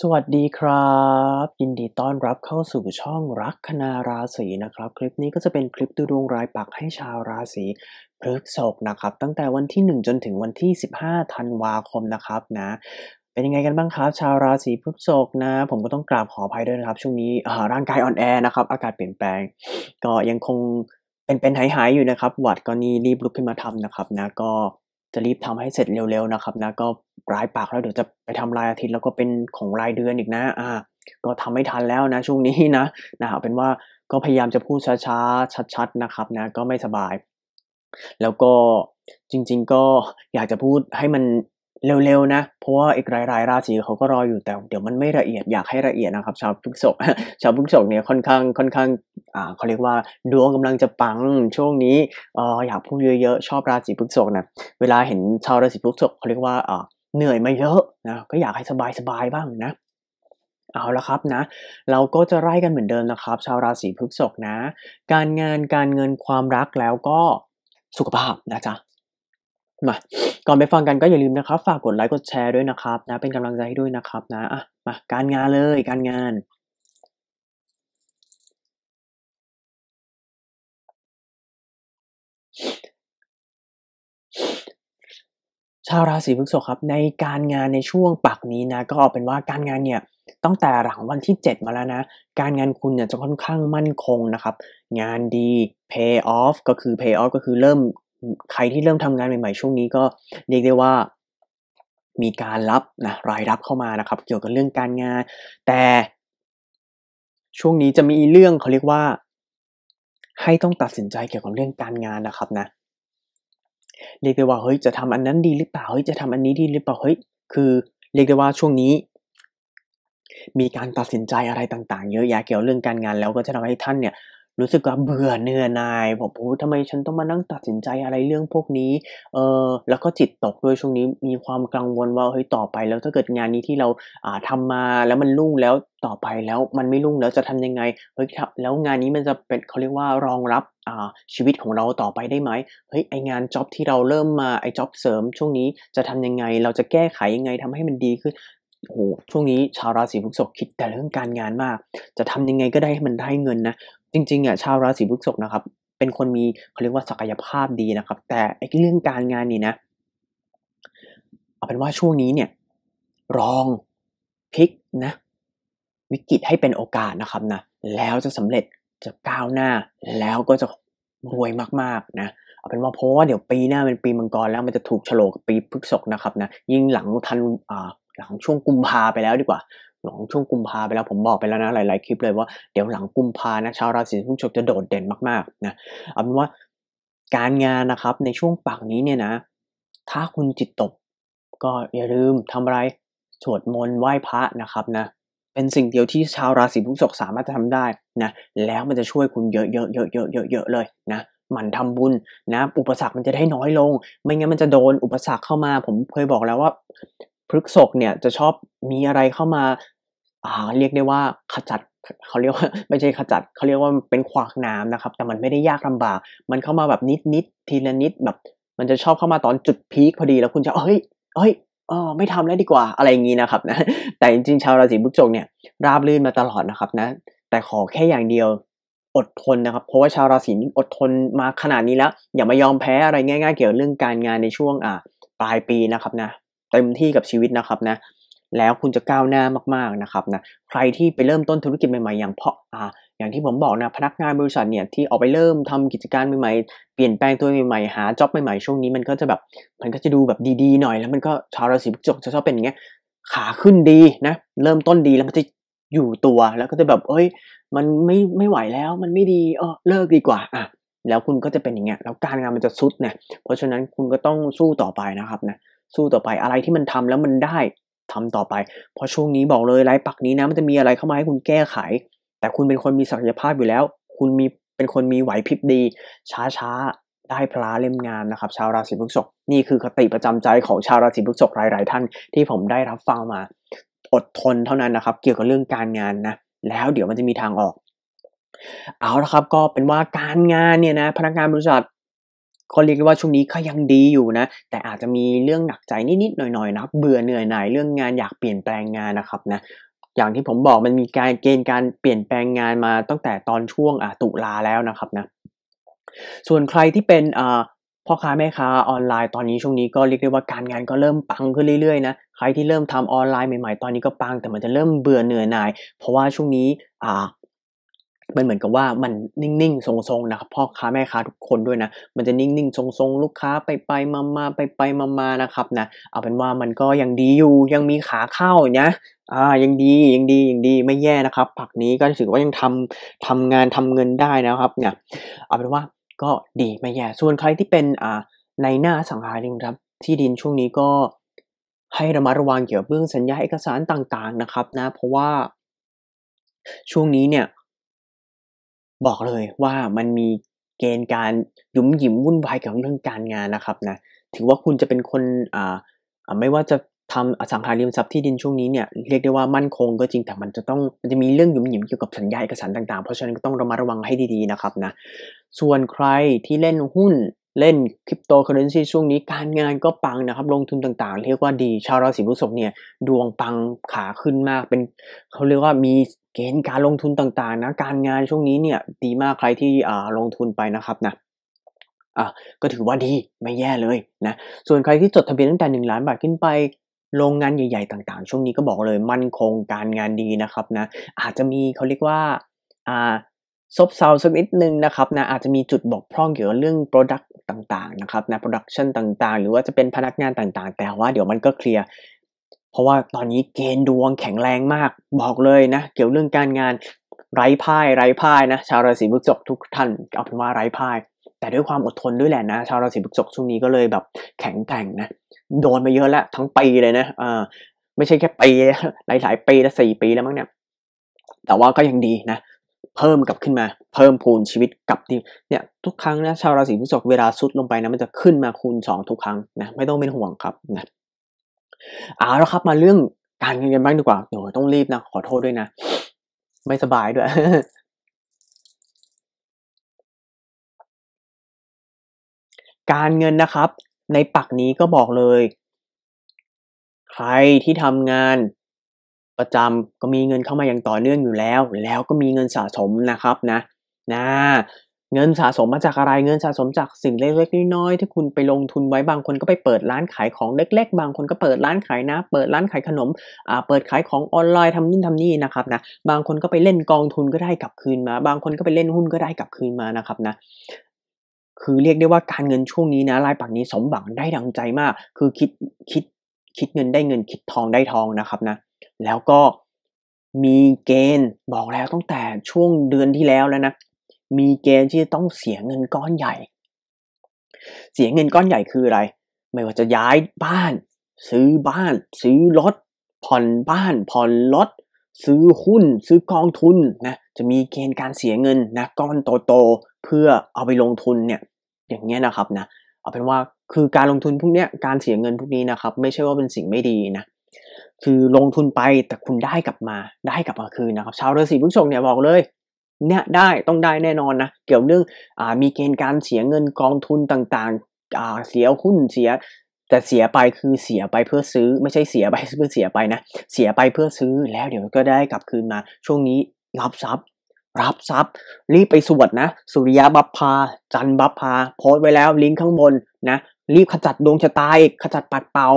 สวัสดีครับ ยินดีต้อนรับเข้าสู่ช่องรักคณาราศีนะครับ คลิปนี้ก็จะเป็นคลิปดูดวงรายปักให้ชาวราศีพฤษภนะครับ ตั้งแต่วันที่ 1 จนถึงวันที่ 15ธันวาคมนะครับนะ เป็นยังไงกันบ้างครับชาวราศีพฤษภนะ ผมก็ต้องกราบขออภัยด้วยนะครับ ช่วงนี้ร่างกายอ่อนแอนะครับอากาศเปลี่ยนแปลงก็ยังคงเป็นเป็นหายหายอยู่นะครับหวัดก็นี่รีบลุกขึ้นมาทำนะครับนะก็จะรีบทำให้เสร็จเร็วๆ นะครับนะก็รายปากแล้วเดี๋ยวจะไปทำรายอาทิตย์ แล้วก็เป็นของรายเดือนอีกนะ อ่า ก็ทำไม่ทันแล้วนะช่วงนี้นะ นะ เป็นว่าก็พยายามจะพูดช้าๆ ชัดๆ นะครับ นะ ก็ไม่สบาย แล้วก็จริงๆก็อยากจะพูดให้มันเร็วๆนะ เพราะว่าอีกหลาย ๆราศีเขาก็รออยู่แต่ เดี๋ยวมันไม่ละเอียดอยากให้ละเอียดนะครับชาวพฤกษกชาวพฤกษกเนี่ยค่อนข้างค่อนข้างอ่าเขาเรียกว่า ดวงกำลังจะปังช่วงนี้เอออยากพูดเยอะๆชอบราศีพฤกษกนะเวลาเห็นชาวราศีพฤกษกเขาเรียกว่าอ่าเหนื่อยมาเยอะนะ ก็อยากให้สบายๆบ้างนะเอาละครับนะ เราก็จะไล่กันเหมือนเดิมนะครับ ชาวราศีพฤษกนะ การงานการเงินความรักแล้วก็สุขภาพนะจ๊ะมาก่อนไปฟังกันก็อย่าลืมนะครับ ฝากกดไลค์กดแชร์ด้วยนะครับ นะ เป็นกำลังใจให้ด้วยนะครับนะอ่ะมาการงานเลยการงาน ชาวราศีพฤษภครับ ในการงานในช่วงปักนี้นะ ก็เอาเป็นว่าการงานเนี่ยตั้งแต่หลังวันที่ 7 มาแล้วนะ การงานคุณเนี่ยจะค่อนข้างมั่นคงนะครับ งานดี pay off ก็คือ pay off ก็คือเริ่มใครที่เริ่มทำงานใหม่ๆช่วงนี้ก็เรียกได้ว่ามีการรับนะรายรับเข้ามานะครับเกี่ยวกับเรื่องการงาน แต่ช่วงนี้จะมีเรื่องเขาเรียกว่าให้ต้องตัดสินใจเกี่ยวกับเรื่องการงานนะครับนะ เรียกได้ว่าเฮ้ยจะทำอันนั้นดีหรือเปล่าเฮ้ยจะทำอันนี้ดีหรือเปล่าเฮ้ยคือ เรียกได้ว่าช่วงนี้ มีการตัดสินใจอะไรต่างๆ เยอะแยะเกี่ยวเรื่องการงาน แล้วก็จะทำให้ท่านเนี่ยรู้สึกว่าเบื่อเนื่อนายผมโอ้ทำไมฉันต้องมานั่งตัดสินใจอะไรเรื่องพวกนี้ เออแล้วก็จิตตกด้วยช่วงนี้มีความกังวลว่าเฮ้ยต่อไปแล้วถ้าเกิดงานนี้ที่เราอ่าทำมาแล้วมันรุ่งแล้วต่อไปแล้วมันไม่รุ่งแล้วจะทำยังไงเฮ้ยแล้วงานนี้มันจะเป็นเขาเรียกว่ารองรับอ่าชีวิตของเราต่อไปได้ไหมเฮ้ย ไองานจ็อบที่เราเริ่มมา ไอจ็อบเสริมช่วงนี้จะทำยังไง เราจะแก้ไขยังไงทำให้มันดีขึ้นโอหช่วงนี้ชาวราศีพฤษภคิดแต่เรื่องการงานมาก จะทำยังไงก็ได้ให้มันได้เงินนะจริงๆอ่ะชาวราศีพฤษภนะครับเป็นคนมีเขาเรียกว่าศักยภาพดีนะครับ แต่ไอ้เรื่องการงานนี่นะเอาเป็นว่าช่วงนี้เนี่ยรองพลิกนะ วิกฤตให้เป็นโอกาสนะครับนะแล้วจะสำเร็จจะก้าวหน้า แล้วก็จะรวยมากๆนะ เอาเป็นว่าเพราะว่าเดี๋ยวปีหน้าเป็นปีมังกรแล้วมันจะถูกฉลกปีพฤษภนะครับ นะ ยิ่งหลังทันอ่าหลังช่วงกุมภาไปแล้วดีกว่าหลังช่วงกุมภาไปแล้วผมบอกไปแล้วนะหลายๆคลิปเลย ว่าเดี๋ยวหลังกุมภานะ ชาวราศีพฤษภจะโดดเด่นมากๆ นะเอาเป็นว่าการงานนะครับในช่วงปักนี้เนี่ยนะ ถ้าคุณจิตตกก็อย่าลืมทำอะไรสวดมนต์ไหว้พระนะครับนะเป็นสิ่งเดียวที่ชาวราศีพฤษภสามารถจะทำได้นะแล้วมันจะช่วยคุณเยอะๆเยอะๆเยอะๆเลยนะมันทำบุญนะอุปสรรคมันจะได้น้อยลง ไม่งั้นมันจะโดนอุปสรรคเข้ามา ผมเคยบอกแล้วว่าพฤกษกเนี่ยจะชอบมีอะไรเข้ามา อ่า เรียกได้ว่าขจัดเขาเรียกว่าไม่ใช่ขจัด เขาเรียกว่าเป็นขวากน้ำนะครับ แต่มันไม่ได้ยากลำบากมันเข้ามาแบบนิดนิดทีละนิดแบบ มันจะชอบเข้ามาตอนจุดพีคพอดีแล้วคุณจะเอ้ยเอ้ยอ๋อไม่ทำแล้วดีกว่า อะไรอย่างนี้นะครับ นะ แต่จริงๆชาวราศีพฤกษกเนี่ย ราบรื่นมาตลอดนะครับนะ แต่ขอแค่อย่างเดียวอดทนนะครับ เพราะว่าชาวราศีนี้อดทนมาขนาดนี้แล้วอย่ามายอมแพ้อะไรง่าย ๆ เกี่ยวเรื่องการงานในช่วงอ่า ปลายปีนะครับนะเต็มที่กับชีวิตนะครับนะแล้วคุณจะก้าวหน้ามากๆนะครับนะใครที่ไปเริ่มต้นธุรกิจใหม่ๆอย่างเพาะอ่าอย่างที่ผมบอกนะพนักงานบริษัทเนี่ยที่ออกไปเริ่มทำกิจการใหม่ๆเปลี่ยนแปลงตัวใหม่ๆหาจ็อบใหม่ๆช่วงนี้มันก็จะแบบมันก็จะดูแบบดีๆหน่อยแล้วมันก็ชาวราศีพฤษภจะชอบเป็นอย่างเงี้ย ขาขึ้นดีนะเริ่มต้นดีแล้วมันจะอยู่ตัวแล้วก็จะแบบเอ้ยมันไม่ไม่ไหวแล้ว มันไม่ดีเออเลิกดีกว่าอ่ะแล้วคุณก็จะเป็นอย่างเงี้ยแล้วการงานมันจะซุดเนะเพราะฉะนั้นคุณก็ต้องสู้ต่อไปนะครับนะสู้ต่อไปอะไรที่มันทำแล้วมันได้ทำต่อไปเพราะช่วงนี้บอกเลยไลฟ์ปักนี้นะมันจะมีอะไรเข้ามาให้คุณแก้ไข แต่คุณเป็นคนมีศักยภาพอยู่แล้ว คุณมีเป็นคนมีไหวพริบดี ช้าๆได้พลาเล่มงามนะครับชาวราศีพฤษภนี่คือคติประจำใจของชาวราศีพฤษภหลายๆท่านที่ผมได้รับฟังมา อดทนเท่านั้นนะครับ เกี่ยวกับเรื่องการงานนะแล้วเดี๋ยวมันจะมีทางออก เอาละครับก็เป็นว่าการงานเนี่ยนะพนักงานบริษัทก็เรียกได้ว่าช่วงนี้ก็ยังดีอยู่นะ แต่อาจจะมีเรื่องหนักใจนิดๆ หน่อยๆนะเบื่อเหนื่อยหน่ายเรื่องงานอยากเปลี่ยนแปลงงานนะครับนะ อย่างที่ผมบอกมันมีการเกณฑ์การเปลี่ยนแปลงงานมาตั้งแต่ตอนช่วงตุลาแล้วนะครับนะ ส่วนใครที่เป็นพ่อค้าแม่ค้าออนไลน์ตอนนี้ช่วงนี้ก็เรียกได้ว่าการงานก็เริ่มปังขึ้นเรื่อยๆนะ ใครที่เริ่มทำออนไลน์ใหม่ๆตอนนี้ก็ปังแต่มันจะเริ่มเบื่อเหนื่อยหน่าย เพราะว่าช่วงนี้มันเหมือนกับว่ามันนิ่งๆ ทรงๆ นะครับพ่อค้าแม่ค้าทุกคนด้วยนะมันจะนิ่งๆ ทรง ๆ ลูกค้าไปไปมาๆ ไปไปมาๆ นะครับนะเอาเป็นว่ามันก็ยังดีอยู่ยังมีขาเข้านะอ่ายังดียังดียังดีไม่แย่นะครับผักนี้ก็ถือว่ายังทำทำงานทำเงินได้นะครับ เนี่ย เอาเป็นว่าก็ดีไม่แย่ ส่วนใครที่เป็นอ่าในหน้าสังหาริมทรัพย์ที่ดินช่วงนี้ก็ให้ระมัดระวังเกี่ยวกับเรื่องสัญญาเอกสารต่าง ๆ นะครับ นะ เพราะว่าช่วงนี้เนี่ยบอกเลยว่ามันมีเกณฑ์การยุ่มหยิมวุ่นวายกับเรื่องการงานนะครับนะถือว่าคุณจะเป็นคนอ่าไม่ว่าจะทำอสังหาริมทรัพย์ที่ดินช่วงนี้เนี่ยเรียกได้ว่ามั่นคงก็จริงแต่มันจะต้องมันจะมีเรื่องหยุ่มหยิมเกี่ยวกับสัญญาเอกสารต่างๆ เพราะฉะนั้นก็ต้องระมัดระวังให้ดีๆนะครับนะส่วนใครที่เล่นหุ้นเล่นคริปโตเคอเรนซีช่วงนี้การงานก็ปังนะครับลงทุนต่างๆ เรียกว่าดีชาวราศีพฤษภเนี่ยดวงปังขาขึ้นมากเป็นเขาเรียกว่ามีเกณฑ์การลงทุนต่างๆนะการงานช่วงนี้เนี่ย ดีมากใครที่ลงทุนไปนะครับนะ อ่ะก็ถือว่าดี ไม่แย่เลยนะ ส่วนใครที่จดทะเบียนตั้งแต่ 1 ล้านบาทขึ้นไปโรงงานใหญ่ๆต่างๆ ช่วงนี้ก็บอกเลยมั่นคงการงานดีนะครับ นะอาจจะมีเขาเรียกว่าอ่าซบเซาสักนิดนึงนะครับนะอาจจะมีจุดบกพร่องเกี่ยวกับเรื่อง Product ต่าง ๆ นะครับนะ Production ต่างๆหรือว่าจะเป็นพนักงานต่างๆ แต่ว่า เดี๋ยวมันก็เคลียร์เพราะว่าตอนนี้เกณฑ์ดวงแข็งแรงมาก บอกเลยนะ เกี่ยวเรื่องการงานไร้พ่ายไร้พ่ายนะชาวราศีพฤษภทุกท่านเอาเป็นว่าไร้พ่ายแต่ด้วยความอดทนด้วยแหละนะชาวราศีพฤษภช่วงนี้ก็เลยแบบแข็งแกร่งนะโดนมาเยอะแล้วทั้งปีเลยนะอ่าไม่ใช่แค่ปีหลายหลายปีละสี่ปีแล้วมั้งเนี่ยแต่ว่าก็ยังดีนะเพิ่มกลับขึ้นมา เพิ่มพูนชีวิตกลับที่เนี่ย ทุกครั้งนะชาวราศีพฤษภเวลาสุดลงไปนะ มันจะขึ้นมาคูณสองทุกครั้งนะไม่ต้องเป็นห่วงครับนะเอาแล้วครับมาเรื่องการเงินกันบ้างดีกว่าเดี๋ยวต้องรีบนะ ขอโทษด้วยนะ ไม่สบายด้วย การเงินนะครับ ในปักนี้ก็บอกเลย ใครที่ทำงานประจำก็มีเงินเข้ามาอย่างต่อเนื่องอยู่แล้ว แล้วก็มีเงินสะสมนะครับนะนะเงินสะสมมาจากอะไร เงินสะสมจากสิ่งเล็ก ๆ น้อยๆที่คุณไปลงทุนไว้ บางคนก็ไปเปิดร้านขายของเล็ก ๆ บางคนก็เปิดร้านขายนะเปิดร้านขายขนม อ่า เปิดขายของออนไลน์ทำนู่นทำนี่นะครับนะ บางคนก็ไปเล่นกองทุนก็ได้กลับคืนมา บางคนก็ไปเล่นหุ้นก็ได้กลับคืนมานะครับนะ คือเรียกได้ว่าการเงินช่วงนี้นะ รายปักนี้สมบังได้ดังใจมาก คือคิดคิดคิดเงินได้เงินคิดทองได้ทองนะครับนะ แล้วก็มีเกณฑ์บอกแล้วตั้งแต่ช่วงเดือนที่แล้วแล้วนะมีเกณฑ์ที่จะต้องเสียเงินก้อนใหญ่ เสียเงินก้อนใหญ่คืออะไร ไม่ว่าจะย้ายบ้าน ซื้อบ้าน ซื้อรถผ่อนบ้าน ผ่อนรถซื้อหุ้น ซื้อกองทุนนะ จะมีเกณฑ์การเสียเงินนะก้อนโตๆเพื่อเอาไปลงทุนเนี่ยอย่างเงี้ยนะครับนะเอาเป็นว่าคือการลงทุนพวกเนี้ยการเสียเงินพวกนี้นะครับ ไม่ใช่ว่าเป็นสิ่งไม่ดีนะ คือลงทุนไปแต่คุณได้กลับมาได้กลับมาคืนนะครับชาวราศีพฤษภเนี่ยบอกเลยเนี่ยได้ต้องได้แน่นอนนะ เกี่ยวเรื่องอมีเกณฑ์การเสียเงินกองทุนต่างๆเสียหุ้นเสีย แต่เสียไปคือเสียไปเพื่อซื้อไม่ใช่เสียไปเพื่อเสียไปนะเสียไปเพื่อซื้อแล้วเดี๋ยวก็ได้กลับคืนมา ช่วงนี้รับทรัพย์ รับทรัพย์ รีบไปสวดนะ สุริยะบัพพาจันบัพพาโพสไว้แล้วลิงก์ข้างบนนะ รีบขจัดดวงชะตาขจัดปัดเป่า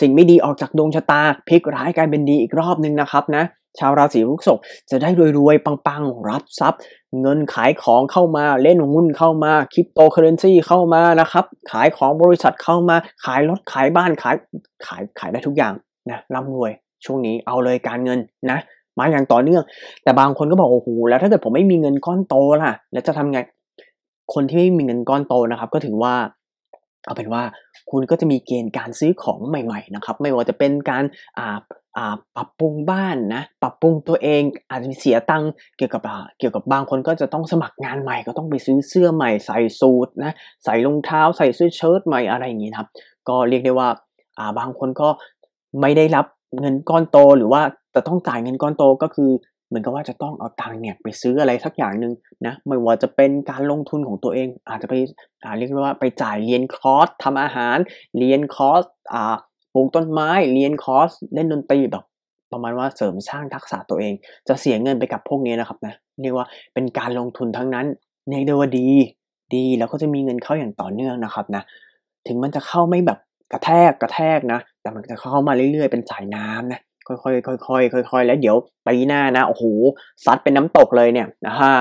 สิ่งไม่ดีออกจากดวงชะตาพลิกร้ายกลายเป็นดีอีกรอบนึงนะครับนะชาวราศีพฤษภจะได้รวยๆปังๆรับทรัพย์ เงินขายของเข้ามาเล่นหุ้นเข้ามาคริปโตเคอเรนซีเข้ามานะครับ ขายของบริษัทเข้ามาขายรถขายบ้านขายขายขายได้ทุกอย่างนะร่ำรวยช่วงนี้เอาเลยการเงินนะมาอย่างต่อเนื่อง แต่บางคนก็บอกโอ้โหแล้ว ถ้าเกิดผมไม่มีเงินก้อนโตล่ะ แล้วจะทำไงคนที่ไม่มีเงินก้อนโตนะครับ ก็ถือว่า เอาเป็นว่า คุณก็จะมีเกณฑ์การซื้อของใหม่ๆนะครับ ไม่ว่าจะเป็นการอปรับปรุงบ้านนะปรับปรุงตัวเอง อาจจะมีเสียตังค์เกี่ยวกับเกี่ยวกับบางคนก็จะต้องสมัครงานใหม่ก็ต้องไปซื้อเสื้อใหม่ใส่สูทนะใส่รองเท้าใส่เสื้อเชิ้ตใหม่อะไรอย่างนี้ครับ ก็เรียกได้ว่าบางคนก็ไม่ได้รับเงินก้อนโตหรือว่าจะต้องจ่ายเงินก้อนโตก็คือเหมือนกับว่าจะต้องเอาตังค์เนี่ยไปซื้ออะไรสักอย่างหนึ่งนะไม่ว่าจะเป็นการลงทุนของตัวเอง อาจจะไปเรียกว่าไปจ่ายเรียนคอร์สทำอาหารเรียนคอร์สปลูกต้นไม้ เรียนคอร์ส เล่นดนตรีแบบประมาณว่าเสริมสร้างทักษะตัวเอง จะเสียเงินไปกับพวกนี้นะครับนะเรียกว่าเป็นการลงทุนทั้งนั้นเนียดยว่าดีดีแล้วก็จะมีเงินเข้าอย่างต่อเนื่องนะครับนะถึงมันจะเข้าไม่แบบกระแทกกระแทกนะ แต่มันจะเข้ามาเรื่อยๆเป็นสายน้ำนะ ค่อยๆค่อยๆค่อยๆแล้วเดี๋ยวปีหน้านะโอ้โหซัดเป็นน้ำตกเลยเนี่ยนะฮะ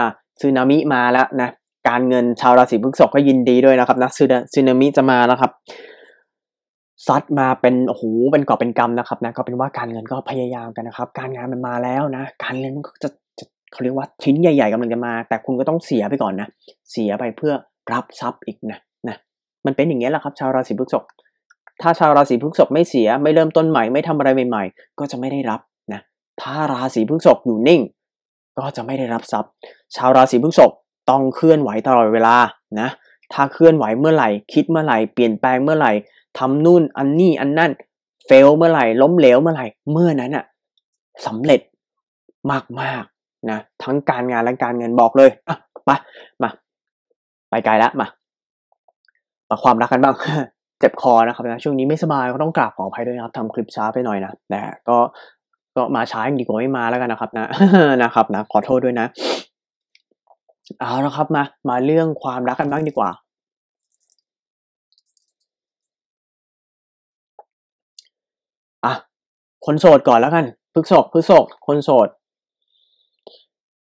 ซูนามิมาแล้วนะการเงินชาวราศีพฤษภก็ยินดีด้วยนะครับนะซูนามิจะมาแล้วครับซัดมาเป็นโอ้โหเป็นกอบเป็นกำนะครับนะก็เป็นว่าการเงินก็พยายามกันนะครับ การงานมันมาแล้วนะการเงินมันก็จะจะเขาเรียกว่าชิ้นใหญ่ๆกำลังจะมา แต่คุณก็ต้องเสียไปก่อนนะเสียไปเพื่อรับทรัพย์อีกนะนะมันเป็นอย่างนี้แหละครับ ชาวราศีพฤษภถ้าชาวราศีพฤษภไม่เสียไม่เริ่มต้นใหม่ ไม่ทำอะไรใหม่ๆก็จะไม่ได้รับนะถ้าราศีพฤษภอยู่นิ่ง ก็จะไม่ได้รับทรัพย์ ชาวราศีพฤษภต้องเคลื่อนไหวตลอดเวลานะถ้าเคลื่อนไหวเมื่อไหร่คิดเมื่อไหร่เปลี่ยนแปลงเมื่อไหร่ทำนู่นอันนี่อันนั่น เฟลเมื่อไหร่ ล้มเหลวเมื่อไหร่ เมื่อนั้นอะสำเร็จมากมากนะทั้งการงานและการเงินบอกเลยอ่ะไปมา ไปไกลละมา มาความรักกันบ้าง เจ็บคอนะครับ นะ ช่วงนี้ไม่สบายก็ต้องกราบขออภัยด้วยนะครับทำคลิปช้าไปหน่อยนะแต่ก็ก็มาช้าอย่งดีกว่าไม่มาแล้วกันนะครับนะนะครับนะขอโทษด้วยนะ เอาละครับมา มาเรื่องความรักกันบ้างดีกว่าคนโสดก่อนแล้วกันพฤกษกพฤกษกคนโสด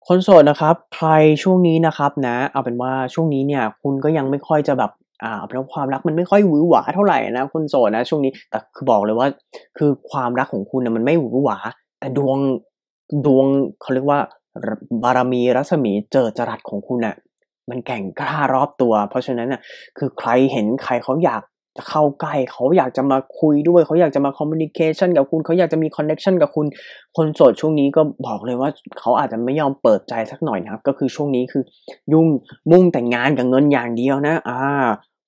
คนโสดนะครับใครช่วงนี้นะครับนะ เอาเป็นว่าช่วงนี้เนี่ย คุณก็ยังไม่ค่อยจะแบบอ่าเพราะความรักมันไม่ค่อยหวือหวาเท่าไหร่นะคนโสดนะ ช่วงนี้แต่คือบอกเลยว่าคือความรักของคุณนะมันไม่หวือหวาแต่ดวงดวงเขาเรียกว่า บารมีรัศมีเจอจรัสของคุณนะ่ะมันแก่งกล้ารอบตัว เพราะฉะนั้นนะ่ะคือใครเห็นใครเขาอยากจะเข้าใกล้เขาอยากจะมาคุยด้วยเขาอยากจะมาคอมมิวนิเคชันกับคุณเขาอยากจะมีคอนเน็ชันกับคุณ คนโสดช่วงนี้ก็บอกเลยว่า เขาอาจจะไม่ยอมเปิดใจสักหน่อยนะครับ ก็คือช่วงนี้คือ ยุ่งมุ่งแต่งงานกับเงินอย่างเดียวนะ อ่า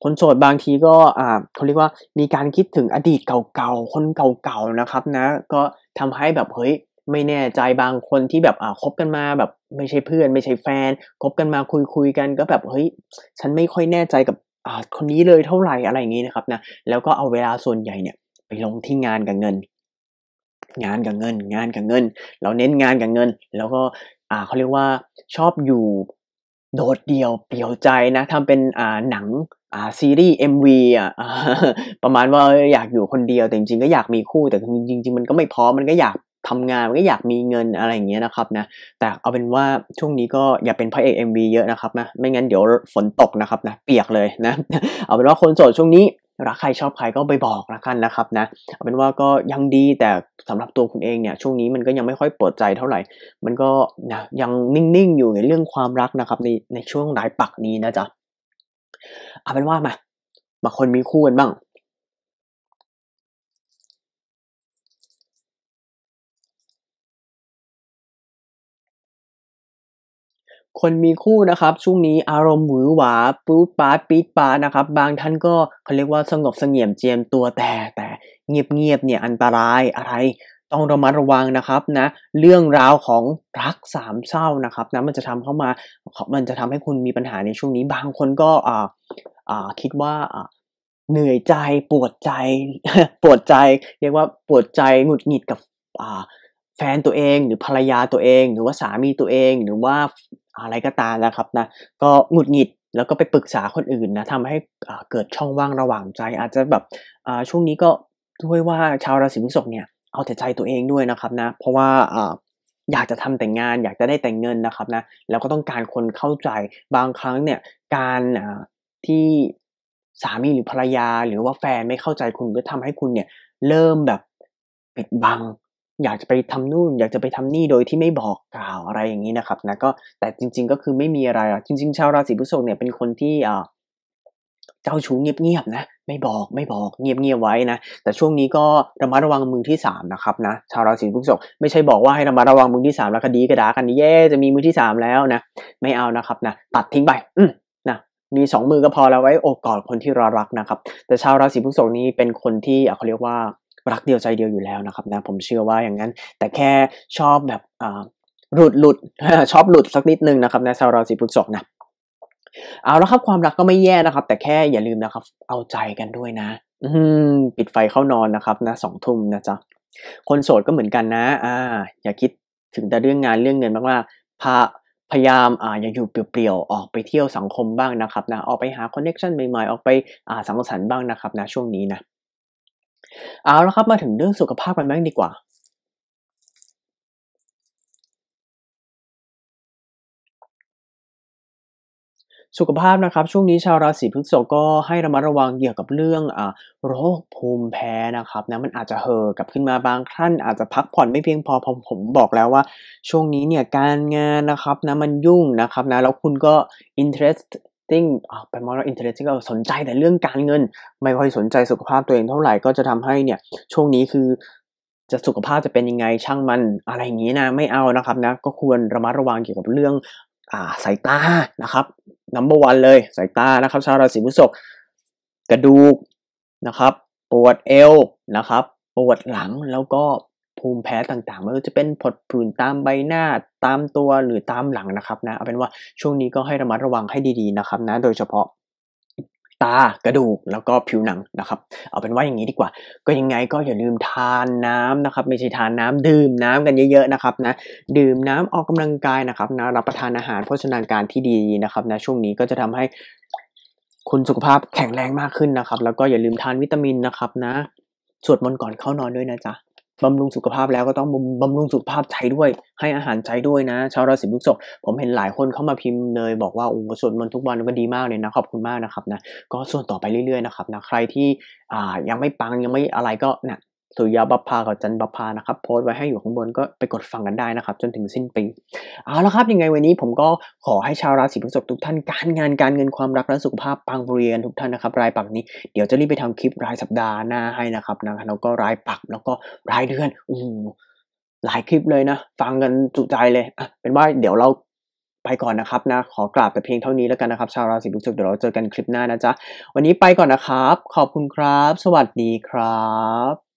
คนโสดบางทีก็อ่าเขาเรียกว่ามีการคิดถึงอดีตเก่าๆคนเก่าๆนะครับนะ ก็ทำให้แบบเฮ้ยไม่แน่ใจบางคนที่แบบอ่าคบกันมาแบบไม่ใช่เพื่อน ไม่ใช่แฟนคบกันมาคุยคุยกัน ก็แบบเฮ้ยฉันไม่ค่อยแน่ใจกับคนนี้เลยเท่าไหร่อะไรอย่างนี้นะครับ นะ แล้วก็เอาเวลาส่วนใหญ่เนี่ย ไปลงที่งานกับเงิน งานกับเงิน งานกับเงิน เราเน้นงานกับเงิน แล้วก็ อ่าเขาเรียกว่าชอบอยู่ โดดเดี่ยวเปี่ยวใจนะทำเป็นอ่าหนังอ่าซีรีส์เอ็มวีอ่ะประมาณว่าอยากอยู่คนเดียว แต่จริงๆก็อยากมีคู่ แต่จริง ๆมันก็ไม่พร้อมมันก็อยากทำงานก็อยากมีเงินอะไรอย่างเงี้ยนะครับนะแต่เอาเป็นว่าช่วงนี้ก็อย่าเป็นพระเอก MV เยอะนะครับนะไม่งั้นเดี๋ยวฝนตกนะครับนะ เปียกเลยนะ เอาเป็นว่าคนโสดช่วงนี้รักใครชอบใครก็ไปบอกละกันนะครับนะเอาเป็นว่าก็ยังดีแต่สำหรับตัวคุณเองเนี่ย ช่วงนี้มันก็ยังไม่ค่อยเปิดใจเท่าไหร่ มันก็นะยังนิ่งๆอยู่ในเรื่องความรักนะครับในในช่วงหลายปักนี้นะจ๊ะเอาเป็นว่ามามาคนมีคู่กันบ้างคนมีคู่นะครับ ช่วงนี้อารมณ์หวือ หวาปุ๊บปาดปี๊ดปานะครับ บางท่านก็เขาเรียกว่าสงบเสงี่ยมเจียมตัวแต่ แต่เงียบเงียบเนี่ยอันตรายอะไร ต้องระมัดระวังนะครับนะ เรื่องราวของรักสามเศร้านะครับนะมันจะทำเข้ามามันจะทำให้คุณมีปัญหาในช่วงนี้ บางคนก็อ่าอ่าคิดว่า่าเหนื่อยใจปวดใจ ปวดใจ เรียกว่าปวดใจหงุดหงิดกับอ่าแฟนตัวเอง หรือภรรยาตัวเอง หรือว่าสามีตัวเองหรือว่าอะไรก็ตามนะครับนะก็หงุดหงิดแล้วก็ไปปรึกษาคนอื่นนะทำให้เกิดช่องว่างระหว่างใจ อาจจะแบบช่วงนี้ก็ด้วยว่าชาวราศีพฤษภเนี่ยเอาแต่ใจตัวเองด้วยนะครับนะเพราะว่าอยากจะทำแต่งงานอยากจะได้แต่งเงินนะครับนะแล้วก็ต้องการคนเข้าใจบางครั้งเนี่ยการที่สามีหรือภรรยา หรือว่าแฟนไม่เข้าใจคุณก็ทำให้คุณเนี่ยเริ่มแบบปิดบังอยากจะไปทำนู่นอยากจะไปทำนี่โดยที่ไม่บอกกล่าวอะไรอย่างนี้นะครับนะก็แต่จริง ๆก็คือไม่มีอะไรจริง ๆ ชาวราศีพฤษภเนี่ยเป็นคนที่อ่าเจ้าชู้เงียบๆนะ ไม่บอกไม่บอกเงียบๆไว้นะแต่ช่วงนี้ก็ระมัดระวังมือที่3นะครับ นะ ชาวราศีพฤษภไม่ใช่บอกว่าให้ระมัดระวังมือที่3แล้วคดีกระดากันแย่จะมีมือที่3แล้วนะ ไม่เอานะครับ นะตัดทิ้งไปอืนะมี2มือก็พอแล้วไว้อกกอดคนที่รักนะครับ แต่ชาวราศีพฤษภนี้เป็นคนที่เขาเรียกว่ารักเดียวใจเดียวอยู่แล้วนะครับ นะ ผมเชื่อว่าอย่างนั้น แต่แค่ชอบแบบหลุดหลุดชอบหลุดสักนิดนึงนะครับ นะชาวราศีพฤษภนะเอาแล้วครับความรักก็ไม่แย่นะครับ แต่แค่อย่าลืมนะครับ เอาใจกันด้วยนะ อืปิดไฟเข้านอนนะครับ นะสองทุ่มนะจ๊ะคนโสดก็เหมือนกันนะ อ่า อย่าคิดถึงแต่เรื่องงานเรื่องเงินมากๆพาพยายาม อ่า อย่าอยู่เปลี่ยวๆ ออกไปเที่ยวสังคมบ้างนะครับ นะออกไปหาคอนเน็ชันใหม่ๆออกไปอ่าสังสรรค์บ้างนะครับ นะ ช่วงนี้นะเอาแล้วครับมาถึงเรื่องสุขภาพกันบ้างดีกว่า สุขภาพนะครับ ช่วงนี้ชาวราศีพฤษภก็ให้ระมัดระวังเกี่ยวกับเรื่องอโรคภูมิแพ้นะครับนะมันอาจจะเห่อกับขึ้นมาบางท่านอาจจะพักผ่อนไม่เพียงพอผมผมบอกแล้วว่าช่วงนี้เนี่ยการงานนะครับนะมันยุ่งนะครับนะแล้วคุณก็อินเทรสติ้งไปมองเราอินเทอร์เน็ตก็สนใจแต่เรื่องการเงินไม่ค่อยสนใจสุขภาพตัวเองเท่าไหร่ก็จะทำให้เนี่ยช่วงนี้คือ จะสุขภาพจะเป็นยังไงช่างมันอะไรอย่างนี้นะไม่เอานะครับนะก็ควรระมัดระวังเกี่ยวกับเรื่องอ่าสายตานะครับนัมเบอร์วันเลย สายตานะครับ ชาวราศีพฤษภกระดูกนะครับ ปวดเอวนะครับ ปวดหลังแล้วก็ภูมิแพ้ต่างๆไม่ว่าจะเป็นผดผื่นตามใบหน้าตามตัวหรือตามหลังนะครับนะเอาเป็นว่าช่วงนี้ก็ให้ระมัดระวังให้ดีๆนะครับ นะ โดยเฉพาะตากระดูกแล้วก็ผิวหนังนะครับ เอาเป็นว่าอย่างนี้ดีกว่า ก็ยังไงก็อย่าลืมทานน้ำนะครับไม่ใช่ทานน้าดื่มน้ำกันเยอะๆนะครับ นะ ดื่มน้ำออกกำลังกายนะครับนะรับประทานอาหารโภชนาการที่ดีนะครับนะช่วงนี้ก็จะทำให้คุณสุขภาพแข็งแรงมากขึ้นนะครับ แล้วก็อย่าลืมทานวิตามินนะครับ นะสวดมนต์ก่อนเข้านอนด้วยนะจ๊ะบำรุงสุขภาพแล้วก็ต้องบำรุงสุขภาพใจด้วย ให้อาหารใจด้วยนะชาวราศีพฤษภผมเห็นหลายคนเข้ามาพิมพ์เลย บอกว่าโอ้สวดมนต์ทุกวันก็ดีมากเลยนะขอบคุณมากนะครับนะก็ส่วนต่อไปเรื่อยๆนะครับนะใครที่ยังไม่ปังยังไม่อะไรก็เนะสุยาบัพพากับจันบัพพานะครับโพสต์ไว้ให้อยู่ข้างบนก็ไปกดฟังกันได้นะครับ จนถึงสิ้นปีเอาละครับยังไงวันนี้ผมก็ขอให้ชาวราศีพฤษภทุกท่านการงานการเงินความรักและสุขภาพปังบริเวณทุกท่านนะครับ รายปักนี้ เดี๋ยวจะรีบไปทำคลิปรายสัปดาห์หน้าให้นะครับนะแล้วก็รายปักแล้วก็รายเดือนอู้หลายคลิปเลยนะฟังกันจุใจเลยอ่ะเป็นว่าเดี๋ยวเราไปก่อนนะครับนะขอกราบแต่เพียงเท่านี้แล้วกันนะครับ ชาวราศีพฤษภเดี๋ยวเราเจอกันคลิปหน้านะจ๊ะวันนี้ไปก่อนนะครับ ขอบคุณครับ สวัสดีครับ